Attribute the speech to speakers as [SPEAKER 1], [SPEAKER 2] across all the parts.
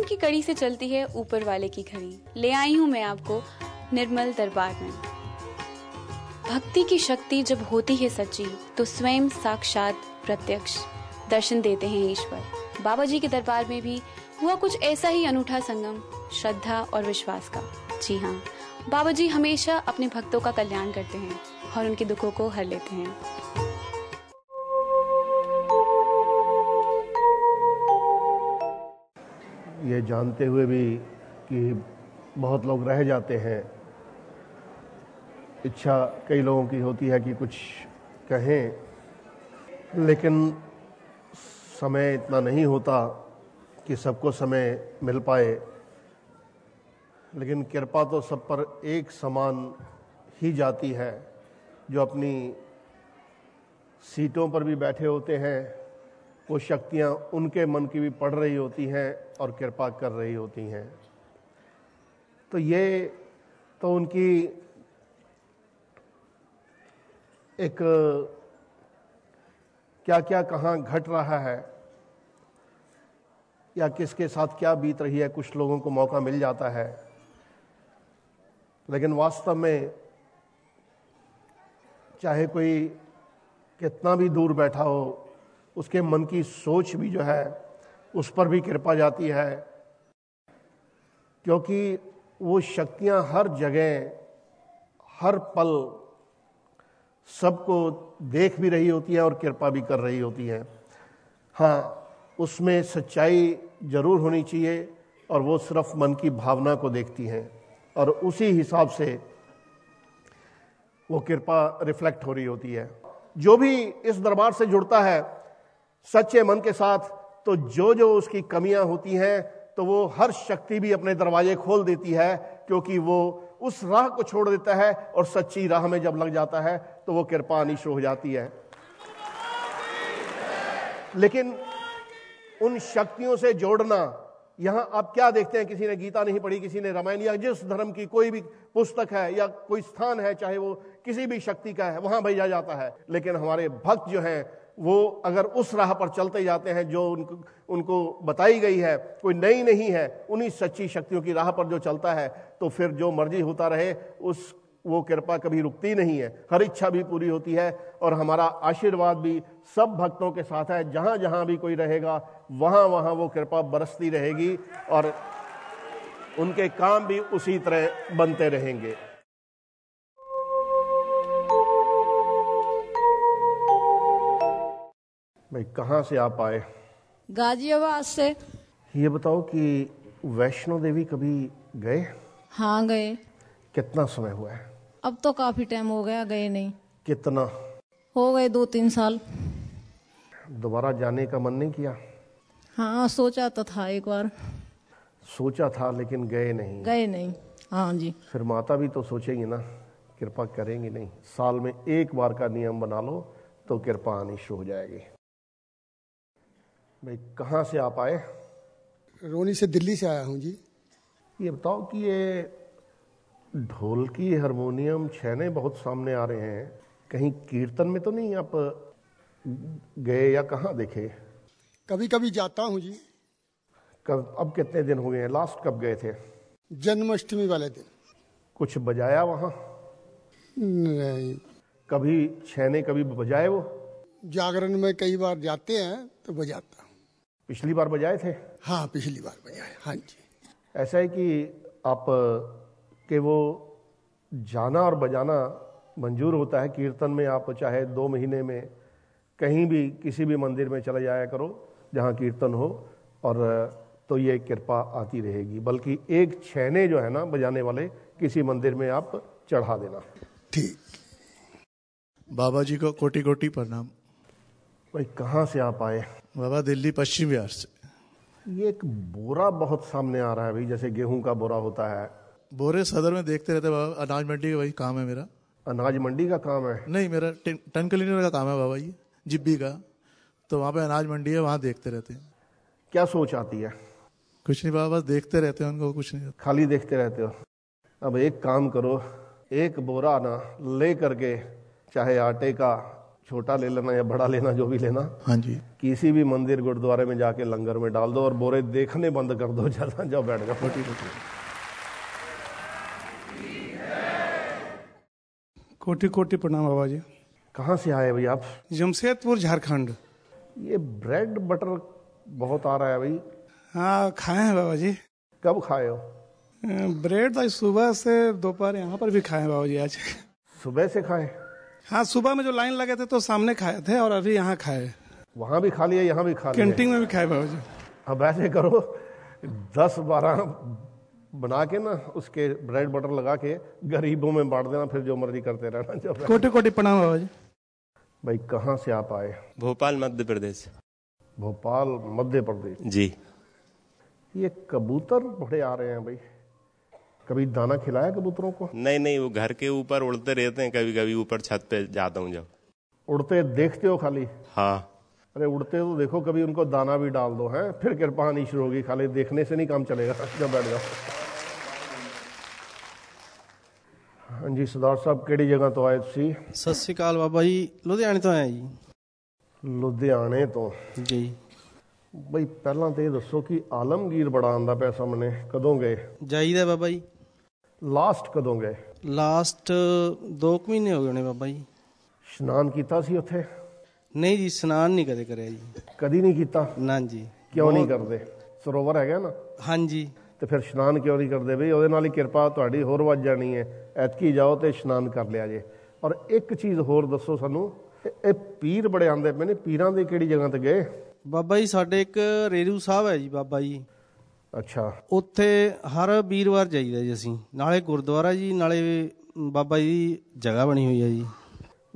[SPEAKER 1] दिन की कड़ी से चलती है ऊपर वाले की घड़ी ले आई हूं मैं आपको निर्मल दरबार में भक्ति की शक्ति जब होती है सच्ची तो स्वयं साक्षात प्रत्यक्ष दर्शन देते हैं ईश्वर बाबा जी के दरबार में भी हुआ कुछ ऐसा ही अनूठा संगम श्रद्धा और विश्वास का जी हाँ बाबा जी हमेशा अपने भक्तों का कल्याण करते हैं और उनके दुखों को हर लेते हैं
[SPEAKER 2] ये
[SPEAKER 3] जानते हुए भी कि बहुत लोग रह जाते हैं इच्छा कई लोगों की होती है कि कुछ कहें लेकिन समय इतना नहीं होता कि सबको समय मिल पाए लेकिन कृपा तो सब पर एक समान ही जाती है जो अपनी सीटों पर भी बैठे होते हैं वो शक्तियाँ उनके मन की भी पढ़ रही होती हैं और कृपा कर रही होती हैं तो ये तो उनकी एक क्या क्या कहाँ घट रहा है या किसके साथ क्या बीत रही है कुछ लोगों को मौका मिल जाता है लेकिन वास्तव में चाहे कोई कितना भी दूर बैठा हो उसके मन की सोच भी जो है उस पर भी कृपा जाती है क्योंकि वो शक्तियाँ हर जगह हर पल सबको देख भी रही होती है और कृपा भी कर रही होती है हाँ उसमें सच्चाई जरूर होनी चाहिए और वो सिर्फ मन की भावना को देखती हैं और उसी हिसाब से वो कृपा रिफ्लेक्ट हो रही होती है जो भी इस दरबार से जुड़ता है सच्चे मन के साथ तो जो जो उसकी कमियां होती हैं तो वो हर शक्ति भी अपने दरवाजे खोल देती है क्योंकि वो उस राह को छोड़ देता है और सच्ची राह में जब लग जाता है तो वो कृपा अनिश हो जाती है लेकिन उन शक्तियों से जोड़ना यहां आप क्या देखते हैं किसी ने गीता नहीं पढ़ी किसी ने रामायण या जिस धर्म की कोई भी पुस्तक है या कोई स्थान है चाहे वो किसी भी शक्ति का है वहां भेजा जाता है लेकिन हमारे भक्त जो हैं वो अगर उस राह पर चलते जाते हैं जो उनको उनको बताई गई है कोई नई नहीं है उन्हीं सच्ची शक्तियों की राह पर जो चलता है तो फिर जो मर्जी होता रहे उस वो कृपा कभी रुकती नहीं है हर इच्छा भी पूरी होती है और हमारा आशीर्वाद भी सब भक्तों के साथ है जहाँ जहाँ भी कोई रहेगा वहाँ वहाँ वो कृपा बरसती रहेगी और उनके काम भी उसी तरह बनते रहेंगे भाई कहाँ से आप आए
[SPEAKER 2] गाजियाबाद से
[SPEAKER 3] ये बताओ कि वैष्णो देवी कभी गए हाँ गए कितना समय हुआ है
[SPEAKER 2] अब तो काफी टाइम हो गया गए नहीं कितना हो गए दो तीन साल
[SPEAKER 3] दोबारा जाने का मन नहीं किया
[SPEAKER 2] हाँ सोचा तो था एक बार
[SPEAKER 3] सोचा था लेकिन गए नहीं गए
[SPEAKER 2] नहीं हाँ जी
[SPEAKER 3] फिर माता भी तो सोचेंगे ना कृपा करेंगी नहीं साल में एक बार का नियम बना लो तो कृपा आनी शुरू हो जाएगी भाई कहाँ से आप आए
[SPEAKER 4] रोनी से दिल्ली
[SPEAKER 3] से आया हूँ जी ये बताओ कि ये ढोलकी हारमोनियम छैने बहुत सामने आ रहे हैं कहीं कीर्तन में तो नहीं आप गए या कहाँ देखे कभी कभी जाता हूँ जी कब अब कितने दिन हो गए हैं लास्ट कब गए थे जन्माष्टमी वाले दिन कुछ बजाया वहाँ नहीं कभी छैने कभी बजाए वो जागरण में
[SPEAKER 4] कई बार जाते हैं तो बजाता
[SPEAKER 3] पिछली बार बजाए थे हाँ पिछली बार बजाए हाँ जी ऐसा है कि आप के वो जाना और बजाना मंजूर होता है कीर्तन में आप चाहे दो महीने में कहीं भी किसी भी मंदिर में चले जाया करो जहाँ कीर्तन हो और तो ये कृपा आती रहेगी बल्कि एक छैने जो है ना बजाने वाले किसी मंदिर में आप चढ़ा देना ठीक बाबा जी को कोटि कोटि प्रणाम भाई कहाँ से आप आए बाबा दिल्ली पश्चिम बिहार से ये एक बोरा बहुत सामने आ रहा है भाई जैसे गेहूं का बोरा होता है बोरे सदर में देखते रहते बाबा अनाज मंडी का वही काम है मेरा अनाज मंडी का काम है नहीं मेरा टन क्लीनर का काम है बाबा ये जिब्बी का तो वहाँ पे अनाज मंडी है वहाँ देखते रहते हैं क्या सोच आती है कुछ नहीं बाबा बस देखते रहते हैं उनको कुछ नहीं खाली देखते रहते हो अब एक काम करो एक बोरा ना ले करके चाहे आटे का छोटा ले लेना या बड़ा लेना जो भी लेना हाँ जी किसी भी मंदिर गुरुद्वारे में जाके लंगर में डाल दो और बोरे देखने बंद कर दो ज्यादा जाओ बैठ जाओ रोटी रोटी कोटि कोटि प्रणाम बाबा जी कहाँ से आए भाई आप जमशेदपुर झारखंड ये ब्रेड बटर बहुत आ रहा है भाई हाँ खाए हैं बाबा जी कब खाए हो ब्रेड तो सुबह से दोपहर यहाँ पर भी खाए बाबा जी आज सुबह से खाए हाँ सुबह में जो लाइन लगे थे तो सामने खाए थे और अभी यहाँ खाए वहाँ भी खा लिया यहाँ भी खा लिया कैंटीन में भी खाए बाबू जी अब ऐसे करो दस बारह बना के ना उसके ब्रेड बटर लगा के गरीबों में बांट देना फिर जो मर्जी करते रहना जब कोटे कोटे प्रणाम बाबा जी भाई कहाँ से आप आए भोपाल मध्य प्रदेश भोपाल मध्य प्रदेश जी ये कबूतर बड़े आ रहे हैं भाई कभी दाना खिलाया कबूतरों को नहीं नहीं वो घर के ऊपर उड़ते रहते हैं कभी कभी ऊपर छत पे जाता हूँ जब उड़ते देखते हो खाली हाँ अरे उड़ते तो देखो कभी उनको दाना भी डाल दो है फिर कृपा आनी शुरू होगी खाली देखने से नहीं काम चलेगा जब बैठ जाओ हाँ जी सरदार साहब ਕਿਹੜੀ ਜਗ੍ਹਾ ਤੋਂ ਆਏ ਤੁਸੀਂ ਸਤਿ ਸ੍ਰੀ ਅਕਾਲ ਬਾਬਾ ਜੀ ਲੁਧਿਆਣੇ ਤੋਂ ਆਏ ਜੀ ਲੁਧਿਆਣੇ ਤੋਂ ਬਈ ਪਹਿਲਾਂ ਤੇ ਦੱਸੋ ਕਿ ਆਲਮਗੀਰ ਬੜਾ ਆਂਦਾ ਪਿਆ ਸਾਹਮਣੇ ਕਦੋਂ ਗਏ ਜਾਈਦਾ ਬਾਬਾ ਜੀ ਲਾਸਟ ਕਦੋਂ ਗਏ ਲਾਸਟ 2 ਮਹੀਨੇ ਹੋ ਗਏ ਨੇ ਬਾਬਾ ਜੀ ਇਸ਼ਨਾਨ ਕੀਤਾ ਸੀ ਉੱਥੇ ਨਹੀਂ ਜੀ ਇਸ਼ਨਾਨ ਨਹੀਂ ਕਦੇ ਕਰਿਆ ਜੀ ਕਦੀ ਨਹੀਂ ਕੀਤਾ ਨਾ ਜੀ ਕਿਉਂ ਨਹੀਂ ਕਰਦੇ ਸਰੋਵਰ ਹੈਗਾ ਨਾ ਹਾਂਜੀ ਤੇ ਫਿਰ ਇਸ਼ਨਾਨ ਕਿਉਂ ਨਹੀਂ ਕਰਦੇ ਬਈ ਉਹਦੇ ਨਾਲ ਹੀ ਕਿਰਪਾ ਤੁਹਾਡੀ ਹੋਰ ਵੱਜ ਜਾਣੀ ਹੈ ਐਤਕੀ ਜਾਓ ਤੇ ਇਸ਼ਨਾਨ ਕਰ ਲਿਆ ਜੇ ਔਰ ਇੱਕ ਚੀਜ਼ ਹੋਰ ਦੱਸੋ ਸਾਨੂੰ ਇਹ ਪੀਰ ਬੜੇ ਆਂਦੇ ਪਏ ਨੇ ਪੀਰਾਂ ਦੇ ਕਿਹੜੀ ਜਗ੍ਹਾ ਤੇ ਗਏ ਬਾਬਾ ਜੀ ਸਾਡੇ ਇੱਕ ਰੇਰੂ ਸਾਹਿਬ ਹੈ ਜੀ ਬਾਬਾ ਜੀ ਅੱਛਾ ਉੱਥੇ ਹਰ ਵੀਰਵਾਰ ਜਾਈਦਾ ਜੀ ਅਸੀਂ ਨਾਲੇ ਗੁਰਦੁਆਰਾ ਜੀ ਨਾਲੇ ਬਾਬਾ ਜੀ ਜਗ੍ਹਾ ਬਣੀ ਹੋਈ ਹੈ ਜੀ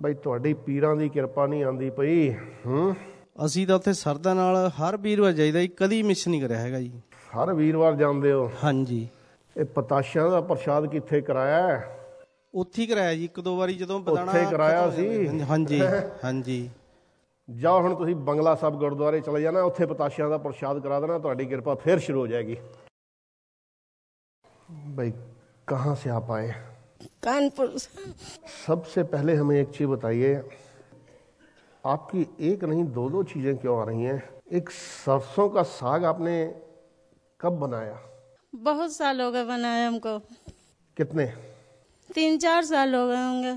[SPEAKER 3] ਬਈ ਤੁਹਾਡੀ ਪੀਰਾਂ ਦੀ ਕਿਰਪਾ ਨਹੀਂ ਆਂਦੀ ਪਈ ਹੂੰ ਅਸੀਂ ਤਾਂ ਉੱਥੇ ਸਰਦਾ ਨਾਲ ਹਰ ਵੀਰਵਾਰ ਜਾਈਦਾ ਜੀ ਕਦੀ ਮਿਸ ਨਹੀਂ ਕਰਿਆ ਹੈਗਾ ਜੀ ਹਰ ਵੀਰਵਾਰ ਜਾਂਦੇ ਹੋ ਹਾਂਜੀ ਇਹ ਪਤਾਸ਼ਾ ਦਾ ਪ੍ਰਸ਼ਾਦ ਕਿੱਥੇ ਕਰਾਇਆ ਉੱਥੇ ਹੀ ਕਰਾਇਆ ਜੀ ਇੱਕ ਦੋ ਵਾਰੀ ਜਦੋਂ ਬਦਾਣਾ ਉੱਥੇ ਕਰਾਇਆ ਸੀ ਹਾਂਜੀ ਹਾਂਜੀ जाओ ਹੁਣ ਤੁਸੀਂ ਬੰਗਲਾ ਸਾਹਿਬ ਗੁਰਦੁਆਰੇ ਚਲੇ ਜਾਣਾ ਉੱਥੇ ਪਤਾਸ਼ਿਆਂ ਦਾ ਪ੍ਰਸ਼ਾਦ ਕਰਾ ਦੇਣਾ ਤੁਹਾਡੀ ਕਿਰਪਾ ਫੇਰ ਸ਼ੁਰੂ ਹੋ ਜਾਏਗੀ भाई कहाँ से आप आए कानपुर सबसे पहले हमें एक चीज बताइए आपकी एक नहीं दो दो चीजें क्यों आ रही हैं एक सरसों का साग आपने कब बनाया
[SPEAKER 1] बहुत साल हो गए बनाया हमको कितने तीन चार साल हो गए होंगे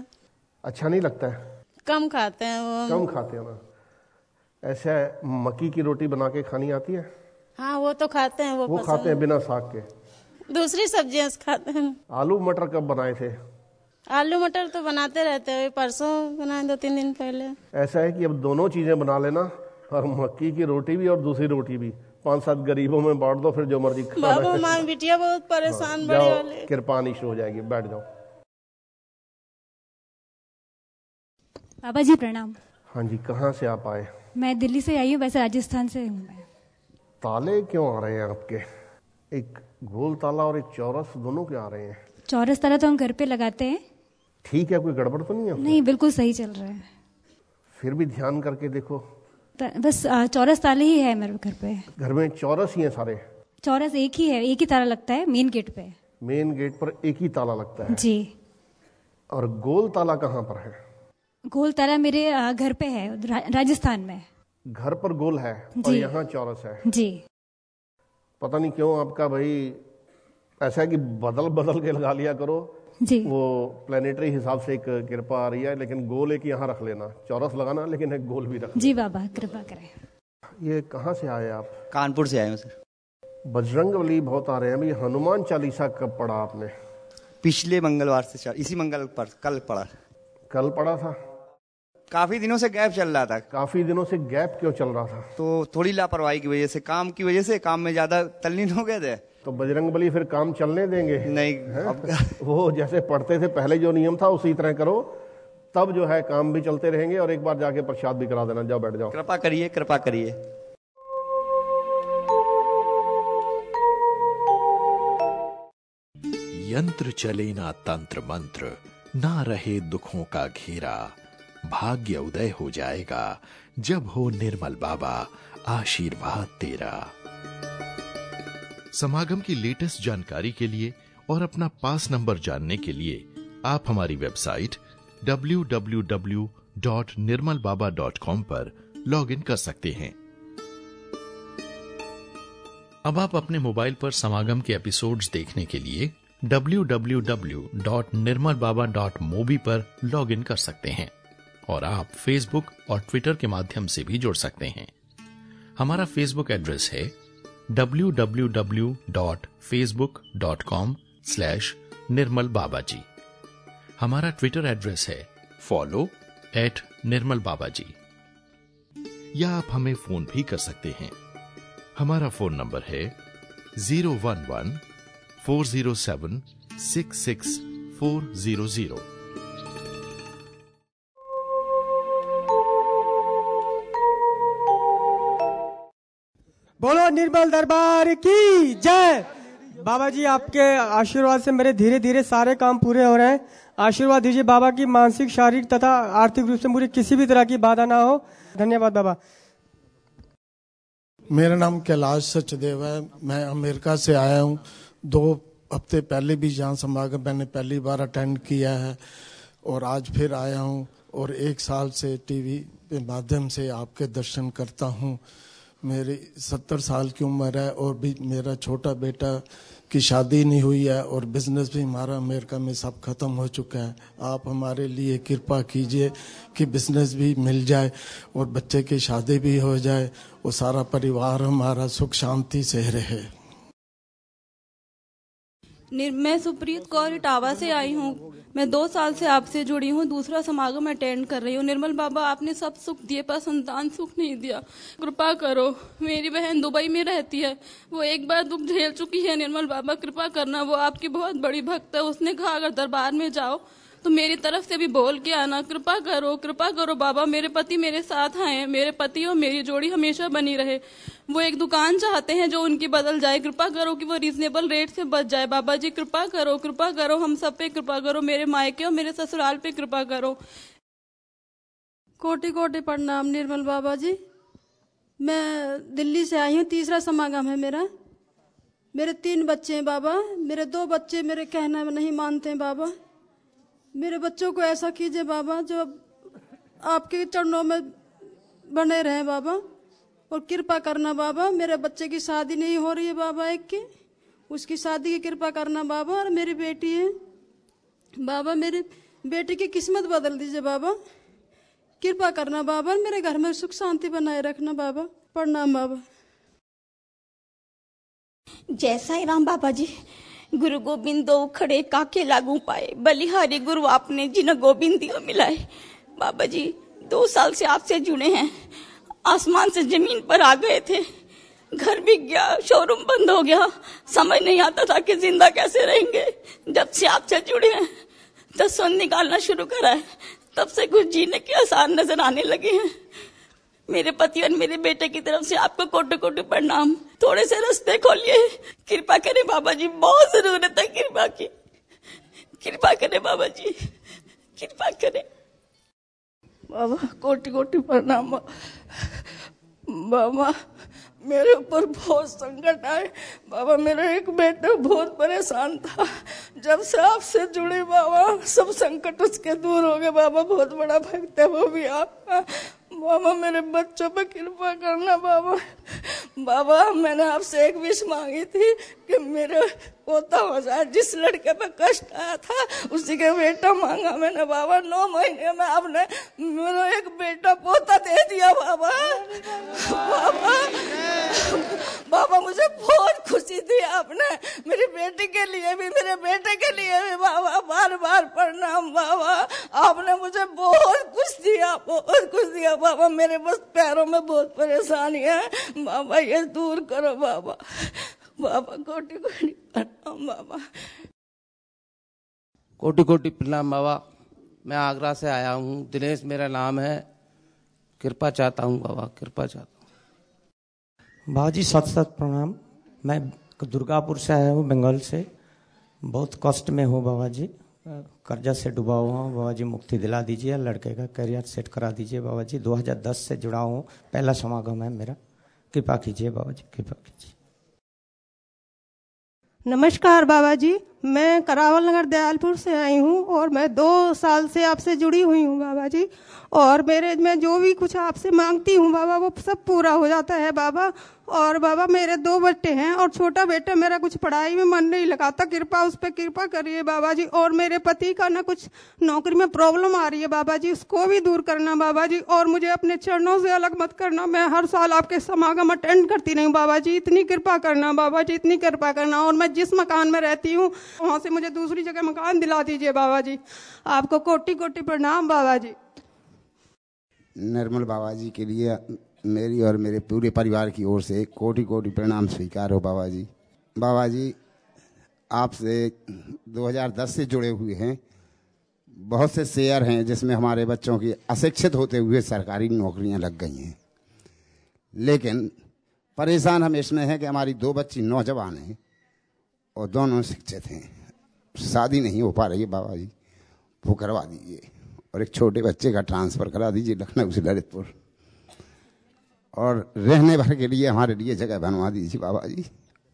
[SPEAKER 3] अच्छा नहीं लगता है
[SPEAKER 1] कम खाते हैं वो कम
[SPEAKER 3] खाते हैं ना ऐसे मक्की की रोटी बना के खानी आती है
[SPEAKER 1] हाँ वो तो खाते हैं वो, वो खाते हैं बिना
[SPEAKER 3] साग के
[SPEAKER 1] दूसरी सब्जियां खाते हैं
[SPEAKER 3] आलू मटर कब बनाए थे
[SPEAKER 1] आलू मटर तो बनाते रहते हैं परसों बनाए दो तीन दिन पहले
[SPEAKER 3] ऐसा है कि अब दोनों चीजें बना लेना और मक्की की रोटी भी और दूसरी रोटी भी पांच सात गरीबों में बांट दो फिर जो मर्जी बिटिया
[SPEAKER 1] बहुत परेशान बड़े वाले
[SPEAKER 3] कृपान इशू हो जाएगी बैठ जाओ
[SPEAKER 1] बाबा जी प्रणाम
[SPEAKER 3] हाँ जी कहाँ से आप आए
[SPEAKER 2] मैं दिल्ली से आई हूँ वैसे राजस्थान से हूँ मैं
[SPEAKER 3] ताले क्यों आ रहे हैं आपके एक गोल ताला और एक चौरस दोनों क्यों आ रहे हैं चौरस ताला तो हम घर पे लगाते हैं ठीक है कोई गड़बड़ तो नहीं है
[SPEAKER 2] नहीं बिल्कुल सही चल रहा है
[SPEAKER 3] फिर भी ध्यान करके देखो
[SPEAKER 1] बस चौरस ताले ही है मेरे घर पे
[SPEAKER 3] घर में चौरस ही है सारे
[SPEAKER 1] चौरस एक ही है एक ही ताला लगता है मेन गेट पे
[SPEAKER 3] मेन गेट पर एक ही ताला लगता है जी और गोल ताला कहाँ पर है गोल तारा मेरे घर पे है राजस्थान में घर पर गोल है और यहाँ चौरस है जी पता नहीं क्यों आपका भाई ऐसा है कि बदल बदल के लगा लिया करो जी वो प्लेनेटरी हिसाब से एक कृपा आ रही है लेकिन गोल एक यहाँ रख लेना चौरस लगाना लेकिन एक गोल भी रखना
[SPEAKER 2] जी बाबा कृपा करें
[SPEAKER 3] ये कहाँ से आए आप कानपुर से आए सर बजरंग बली बहुत आ रहे हैं भाई हनुमान चालीसा कब पढ़ा आपने पिछले मंगलवार से इसी मंगल पर कल पढ़ा कल पढ़ा था काफी दिनों से गैप चल रहा था काफी दिनों से गैप क्यों चल रहा था तो थोड़ी लापरवाही की वजह से काम की वजह से काम में ज्यादा तल्लीन हो गए थे तो बजरंग बली फिर काम चलने देंगे नहीं अब वो जैसे पढ़ते थे पहले जो नियम था उसी तरह करो तब जो है काम भी चलते रहेंगे और एक बार जाके प्रसाद भी करा देना जाओ बैठ जाओ
[SPEAKER 5] कृपा करिए कृपा करिए यंत्र चले ना तंत्र मंत्र ना रहे दुखों का घेरा भाग्य उदय हो जाएगा जब हो निर्मल बाबा आशीर्वाद तेरा समागम की लेटेस्ट जानकारी के लिए और अपना पास नंबर जानने के लिए आप हमारी वेबसाइट www.nirmalbaba.com पर लॉगिन कर सकते हैं अब आप अपने मोबाइल पर समागम के एपिसोड्स देखने के लिए www.nirmalbaba.mobi पर लॉगिन कर सकते हैं और आप फेसबुक और ट्विटर के माध्यम से भी जुड़ सकते हैं हमारा फेसबुक एड्रेस है www.facebook.com निर्मल बाबा जी हमारा ट्विटर एड्रेस है फॉलो एट निर्मल बाबा जी या आप हमें फोन भी कर सकते हैं हमारा फोन नंबर है zero one one four zero seven six six four zero zero
[SPEAKER 1] Nirmal Darbar की जय बाबा जी आपके आशीर्वाद से मेरे धीरे धीरे सारे काम पूरे हो रहे हैं आशीर्वाद दीजिए बाबा की मानसिक शारीरिक तथा आर्थिक रूप से मुझे किसी भी तरह की बाधा ना हो धन्यवाद बाबा
[SPEAKER 3] मेरा नाम कैलाश सचदेव है मैं अमेरिका से आया हूँ दो हफ्ते पहले भी जहाँ समागम मैंने पहली बार अटेंड किया है और आज फिर आया हूँ और एक साल से टीवी के माध्यम से आपके दर्शन करता हूँ मेरी सत्तर साल की उम्र है और भी मेरा छोटा बेटा की शादी नहीं हुई है और बिजनेस भी हमारा अमेरिका में सब खत्म हो चुका है आप हमारे लिए कृपा कीजिए कि बिजनेस भी मिल जाए और बच्चे की शादी भी हो जाए और सारा परिवार हमारा सुख शांति से रहे
[SPEAKER 1] मैं सुप्रीत कौर इटावा से आई हूँ मैं दो साल से आपसे जुड़ी हूँ दूसरा समागम अटेंड कर रही हूँ निर्मल बाबा आपने सब सुख दिए पर संतान सुख नहीं दिया कृपा करो मेरी बहन दुबई में रहती है वो एक बार दुख झेल चुकी है निर्मल बाबा कृपा करना वो आपकी बहुत बड़ी भक्त है उसने कहा अगर दरबार में जाओ तो मेरी तरफ से भी बोल के आना कृपा करो कृपा करो बाबा मेरे पति मेरे साथ आए मेरे पति और मेरी जोड़ी हमेशा बनी रहे वो एक दुकान चाहते हैं जो उनकी बदल जाए कृपा करो कि वो रीजनेबल रेट से बच जाए बाबा जी कृपा करो कृपा करो हम सब पे कृपा करो मेरे मायके और मेरे ससुराल पे कृपा करो
[SPEAKER 2] कोटि कोटि प्रणाम निर्मल बाबा जी मैं दिल्ली से आई हूँ तीसरा समागम है मेरा मेरे तीन बच्चे हैं बाबा मेरे दो बच्चे मेरे कहना नहीं मानते हैं बाबा मेरे बच्चों को ऐसा कीजिए बाबा जो आपके चरणों में बने रहे बाबा और कृपा करना बाबा मेरे बच्चे की शादी नहीं हो रही है बाबा एक की उसकी शादी की कृपा करना बाबा और मेरी बेटी है बाबा मेरी बेटी की किस्मत बदल दीजिए बाबा कृपा करना बाबा मेरे घर में सुख शांति बनाए
[SPEAKER 1] रखना बाबा प्रणाम बाबा जय साई राम बाबा जी गुरु गोबिंद दो खड़े काके लागू पाए बलिहारी गुरु आपने जिन गोबिंदियों मिलाए बाबा जी दो साल से आपसे जुड़े हैं
[SPEAKER 2] आसमान से जमीन पर आ गए थे घर भी गया शोरूम बंद हो गया समझ नहीं आता था कि जिंदा कैसे रहेंगे जब से आपसे जुड़े हैं तो सुन निकालना शुरू करा है तब से कुछ जीने के आसान नजर आने लगे हैं मेरे पति और मेरे बेटे की तरफ से आपको कोटे कोटे प्रणाम थोड़े से रास्ते खोलिए कृपा करें बाबा जी बहुत जरूरत है कृपा की कृपा करें बाबा जी कृपा करें बाबा कोटि कोटि प्रणाम बाबा मेरे ऊपर बहुत संकट आए बाबा मेरा एक बेटा बहुत परेशान था जब से आपसे जुड़े बाबा सब संकट उसके दूर हो गए बाबा बहुत बड़ा भक्त है वो भी आपका बाबा मेरे बच्चों पर कृपा करना बाबा बाबा मैंने आपसे एक विश मांगी थी कि मेरे वो दो हजार जिस लड़के पे कष्ट आया था उसी के बेटा मांगा मैंने बाबा नौ महीने में आपने मेरे एक बेटा पोता दे दिया बाबा बाबा बाबा मुझे बहुत खुशी दी आपने मेरी बेटी के लिए भी मेरे बेटे के लिए भी बाबा बार बार प्रणाम बाबा आपने मुझे बहुत कुछ दिया बहुत कुछ दिया बाबा मेरे बस पैरों में बहुत परेशानी है बाबा ये दूर करो बाबा प्रणाम बाबा
[SPEAKER 1] कोटि कोटि प्रणाम बाबा मैं आगरा से आया हूँ दिनेश मेरा नाम है कृपा चाहता हूँ बाबा कृपा चाहता हूँ बाबा जी सत सत प्रणाम मैं दुर्गापुर से आया हूँ बंगाल से बहुत कष्ट में हूँ बाबा जी कर्जा से डूबा हुआ हूँ बाबा जी मुक्ति दिला दीजिए लड़के का करियर सेट करा दीजिए बाबा जी 2010 से जुड़ा हूँ पहला समागम है मेरा कृपा कीजिए बाबा जी कृपा कीजिए नमस्कार बाबा जी मैं करावल नगर दयालपुर से आई हूँ और मैं दो साल से आपसे जुड़ी हुई हूँ बाबा जी और मेरे मैं जो भी कुछ आपसे मांगती हूँ बाबा वो सब पूरा हो जाता है बाबा और बाबा मेरे दो बेटे हैं और छोटा बेटा मेरा कुछ पढ़ाई में मन नहीं लगाता कृपा उस पर कृपा करिए बाबा जी और मेरे पति का ना कुछ नौकरी में प्रॉब्लम आ रही है बाबा जी उसको भी दूर करना बाबा जी और मुझे अपने चरणों से अलग मत करना मैं हर साल आपके समागम अटेंड करती रही बाबा जी इतनी कृपा करना बाबा जी इतनी कृपा करना और मैं जिस मकान में रहती हूँ वहाँ से मुझे दूसरी जगह मकान दिला दीजिए बाबा जी आपको कोटि कोटि प्रणाम बाबा जी
[SPEAKER 4] निर्मल बाबा जी के लिए मेरी और मेरे पूरे परिवार की ओर से कोटि कोटि प्रणाम स्वीकार हो बाबा जी बाबा जी आपसे 2010 से जुड़े हुए हैं बहुत से शेयर हैं जिसमें हमारे बच्चों की अशिक्षित होते हुए सरकारी नौकरियां लग गई हैं लेकिन परेशान हम इसमें हैं कि हमारी दो बच्ची नौजवान हैं और दोनों शिक्षित हैं शादी नहीं हो पा रही है बाबा जी वो करवा दीजिए और एक छोटे बच्चे का ट्रांसफ़र करा दीजिए लखनऊ से ललितपुर और रहने भर के लिए हमारे लिए जगह बनवा दीजिए बाबा जी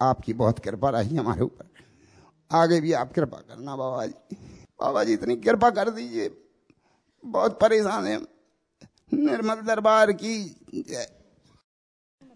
[SPEAKER 4] आपकी बहुत कृपा रही हमारे ऊपर आगे भी आप कृपा करना बाबा जी बाबा जी इतनी कृपा कर दीजिए बहुत परेशान है निर्मल दरबार की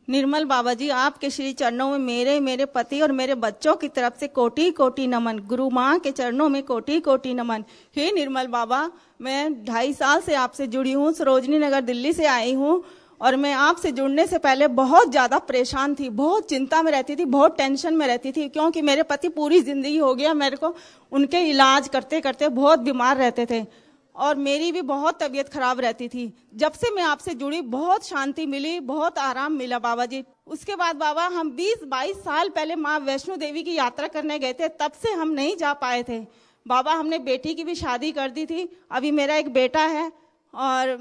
[SPEAKER 1] निर्मल बाबा जी आपके श्री चरणों में मेरे मेरे पति और मेरे बच्चों की तरफ से कोटि कोटि नमन गुरु माँ के चरणों में कोटि कोटि नमन हे निर्मल बाबा मैं ढाई साल से आपसे जुड़ी हूँ सरोजनी नगर दिल्ली से आई हूँ और मैं आपसे जुड़ने से पहले बहुत ज़्यादा परेशान थी बहुत चिंता में रहती थी बहुत टेंशन में रहती थी क्योंकि मेरे पति पूरी ज़िंदगी हो गया मेरे को उनके इलाज करते करते बहुत बीमार रहते थे और मेरी भी बहुत तबीयत खराब रहती थी जब से मैं आपसे जुड़ी बहुत शांति मिली बहुत आराम मिला बाबा जी उसके बाद बाबा हम 20-22 साल पहले माँ वैष्णो देवी की यात्रा करने गए थे तब से हम नहीं जा पाए थे बाबा हमने बेटी की भी शादी कर दी थी अभी मेरा एक बेटा है और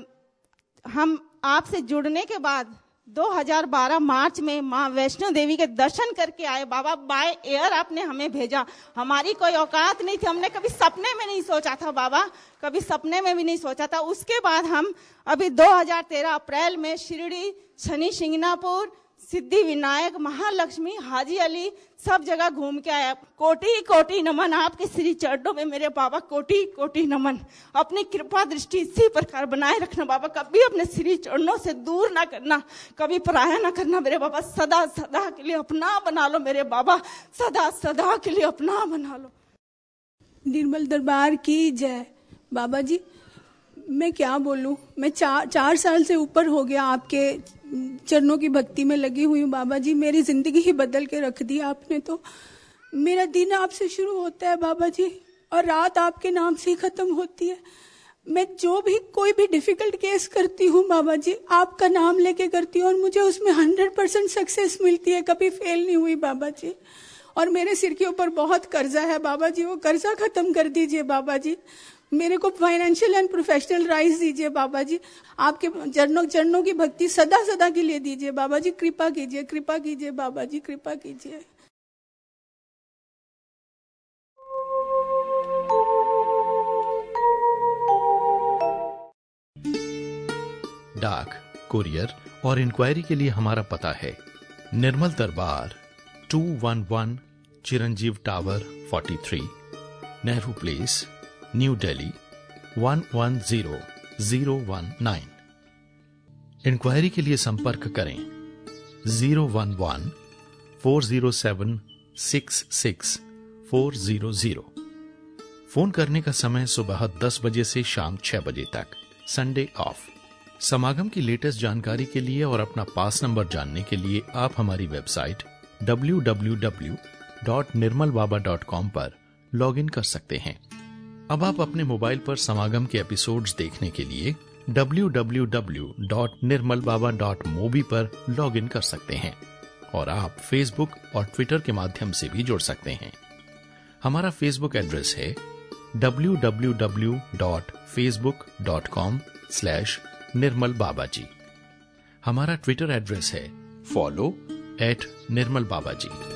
[SPEAKER 1] हम आपसे जुड़ने के बाद 2012 मार्च में माँ वैष्णो देवी के दर्शन करके आए बाबा बाय एयर आपने हमें भेजा हमारी कोई औकात नहीं थी हमने कभी सपने में नहीं सोचा था बाबा कभी सपने में भी नहीं सोचा था उसके बाद हम अभी 2013 अप्रैल में शिरडी शनि सिंगनापुर सिद्धि विनायक महालक्ष्मी हाजी अली सब जगह घूम के आया कोटि कोटि नमन आपके श्री चरणों में मेरे बाबा कोटि कोटि नमन अपनी कृपा दृष्टि इसी प्रकार बनाए रखना बाबा कभी अपने श्री चरणों से दूर ना करना कभी पराया ना करना मेरे बाबा सदा सदा के लिए अपना बना लो मेरे बाबा सदा सदा के लिए अपना बना लो निर्मल दरबार की जय बाबा जी मैं क्या बोलूँ मैं चार चार साल से ऊपर हो गया आपके चरणों की भक्ति में लगी हुई हूँ बाबा जी मेरी जिंदगी ही बदल के रख दी आपने तो मेरा दिन आपसे शुरू होता है बाबा जी और रात आपके नाम से ही खत्म होती है मैं जो भी कोई भी डिफिकल्ट केस करती हूँ बाबा जी आपका नाम लेके करती हूँ और मुझे उसमें हंड्रेड परसेंट सक्सेस मिलती है कभी फेल नहीं हुई बाबा जी और मेरे सिर के ऊपर बहुत कर्जा है बाबा जी वो कर्जा खत्म कर दीजिए बाबा जी मेरे को फाइनेंशियल एंड प्रोफेशनल राइज दीजिए बाबा जी आपके चरणों चरणों की भक्ति सदा सदा के लिए दीजिए बाबा जी कृपा कीजिए कृपा कीजिए बाबा जी कृपा कीजिए
[SPEAKER 5] डाक कुरियर और इंक्वायरी के लिए हमारा पता है Nirmal Darbar 211 Chiranjiv tower 43 Nehru place New Delhi one one zero zero one nine enquiry के लिए संपर्क करें zero zero one one four seven six four zero zero phone करने का समय सुबह दस बजे से शाम छह बजे तक संडे ऑफ समागम की लेटेस्ट जानकारी के लिए और अपना पास नंबर जानने के लिए आप हमारी वेबसाइट www.nirmalbaba.com पर लॉगिन कर सकते हैं अब आप अपने मोबाइल पर समागम के एपिसोड्स देखने के लिए www.nirmalbaba.mobi पर लॉगिन कर सकते हैं और आप फेसबुक और ट्विटर के माध्यम से भी जुड़ सकते हैं हमारा फेसबुक एड्रेस है www.facebook.com स्लैश निर्मल बाबा जी हमारा ट्विटर एड्रेस है follow at Nirmal Baba ji